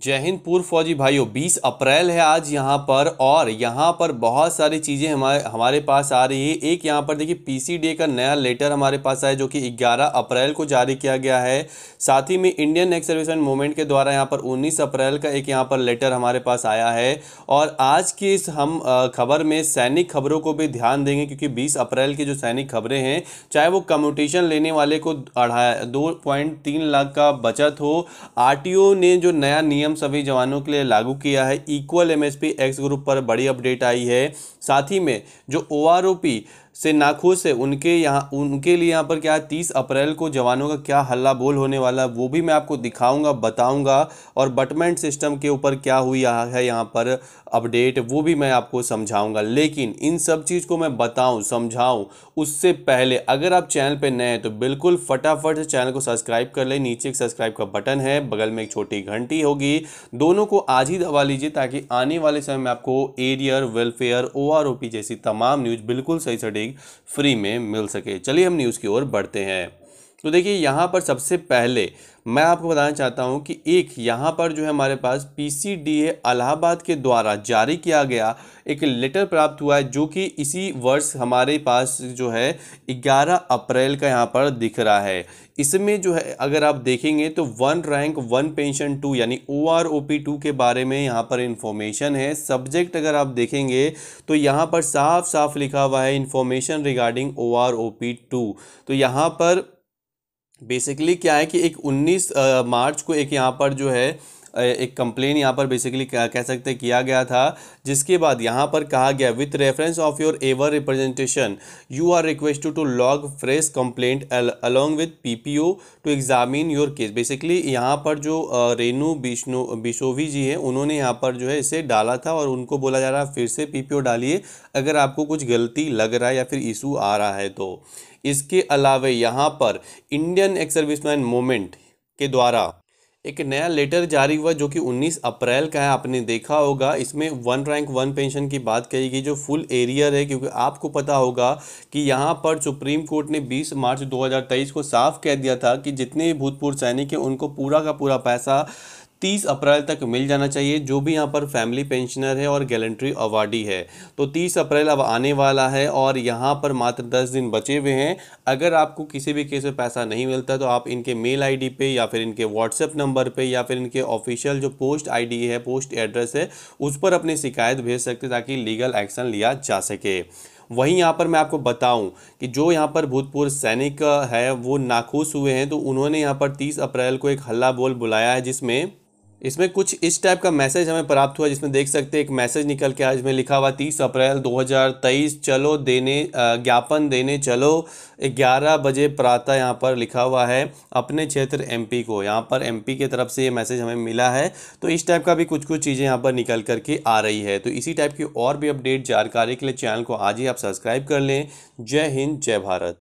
जय हिंद पूर्व फौजी भाइयों 20 अप्रैल है आज यहाँ पर और यहाँ पर बहुत सारी चीज़ें हमारे हमारे पास आ रही है एक यहाँ पर देखिए पीसीडीए का नया लेटर हमारे पास आया जो कि 11 अप्रैल को जारी किया गया है साथ ही में इंडियन एक्स सर्विसमैन मूवमेंट के द्वारा यहाँ पर 19 अप्रैल का एक यहाँ पर लेटर हमारे पास आया है और आज की इस हम खबर में सैनिक खबरों को भी ध्यान देंगे क्योंकि बीस अप्रैल की जो सैनिक खबरें हैं चाहे वो कम्यूटेशन लेने वाले को अढ़ाई दो लाख का बचत हो आर ने जो नया नियम नियम सभी जवानों के लिए लागू किया है इक्वल एमएसपी एक्स ग्रुप पर बड़ी अपडेट आई है साथ ही में जो ओ से नाखुश है उनके यहाँ उनके लिए यहाँ पर क्या है तीस अप्रैल को जवानों का क्या हल्ला बोल होने वाला है वो भी मैं आपको दिखाऊंगा बताऊंगा और बटमेंट सिस्टम के ऊपर क्या हुई है यहाँ पर अपडेट वो भी मैं आपको समझाऊंगा लेकिन इन सब चीज़ को मैं बताऊं समझाऊं उससे पहले अगर आप चैनल पर नए हैं तो बिल्कुल फटाफट से चैनल को सब्सक्राइब कर लें नीचे एक सब्सक्राइब का बटन है बगल में एक छोटी घंटी होगी दोनों को आज ही दबा लीजिए ताकि आने वाले समय में आपको एरियर वेलफेयर ओ जैसी तमाम न्यूज़ बिल्कुल सही से फ्री में मिल सके चलिए हम न्यूज़ की ओर बढ़ते हैं तो देखिए यहाँ पर सबसे पहले मैं आपको बताना चाहता हूँ कि एक यहाँ पर जो है हमारे पास पीसीडीए अलाहाबाद के द्वारा जारी किया गया एक लेटर प्राप्त हुआ है जो कि इसी वर्ष हमारे पास जो है 11 अप्रैल का यहाँ पर दिख रहा है इसमें जो है अगर आप देखेंगे तो one rank one pension two यानी O R O P two के बारे में यहाँ पर इन्फॉर्मेशन है सब्जेक्ट अगर आप देखेंगे तो यहाँ पर साफ साफ लिखा हुआ है information regarding O R O P two तो यहाँ पर बेसिकली क्या है कि एक 19 मार्च को एक यहाँ पर जो है एक कंप्लेन यहाँ पर बेसिकली कह सकते किया गया था जिसके बाद यहाँ पर कहा गया with reference of your ever representation you are requested to log fresh complaint along with PPO to examine your case basically यहाँ पर जो रेनू बिश्नो बिशोवी जी हैं उन्होंने यहाँ पर जो है इसे डाला था और उनको बोला जा रहा फिर से पीपीओ डालिए अगर आपको कुछ गलती लग रहा है या फिर इशू आ रहा है तो इसके अलावा यहाँ पर इंडियन एक्स सर्विसमैन के द्वारा एक नया लेटर जारी हुआ जो कि 19 अप्रैल का है आपने देखा होगा इसमें वन रैंक वन पेंशन की बात कही गई जो फुल एरियर है क्योंकि आपको पता होगा कि यहाँ पर सुप्रीम कोर्ट ने 20 मार्च 2023 को साफ कह दिया था कि जितने भूतपूर्व सैनिक हैं उनको पूरा का पूरा पैसा 30 अप्रैल तक मिल जाना चाहिए जो भी यहाँ पर फैमिली पेंशनर है और गैलेंट्री अवार्डी है तो 30 अप्रैल अब आने वाला है और यहाँ पर मात्र 10 दिन बचे हुए हैं अगर आपको किसी भी केस में पैसा नहीं मिलता तो आप इनके मेल आईडी पे या फिर इनके व्हाट्सएप नंबर पे या फिर इनके ऑफिशियल जो पोस्ट आई है पोस्ट एड्रेस है उस पर अपनी शिकायत भेज सकते ताकि लीगल एक्शन लिया जा सके वहीं यहाँ पर मैं आपको बताऊं कि जो यहाँ पर भूतपूर्व सैनिक है वो नाखुश हुए हैं तो उन्होंने यहाँ पर 30 अप्रैल को एक हल्ला बोल बुलाया है जिसमें इसमें कुछ इस टाइप का मैसेज हमें प्राप्त हुआ जिसमें देख सकते हैं एक मैसेज निकल के आज में लिखा हुआ तीस अप्रैल 2023 चलो देने ज्ञापन देने चलो 11 बजे प्रातः यहाँ पर लिखा हुआ है अपने क्षेत्र एमपी को यहाँ पर एमपी के तरफ से ये मैसेज हमें मिला है तो इस टाइप का भी कुछ कुछ चीज़ें यहाँ पर निकल करके आ रही है तो इसी टाइप की और भी अपडेट जानकारी के लिए चैनल को आज ही आप सब्सक्राइब कर लें जय हिंद जय भारत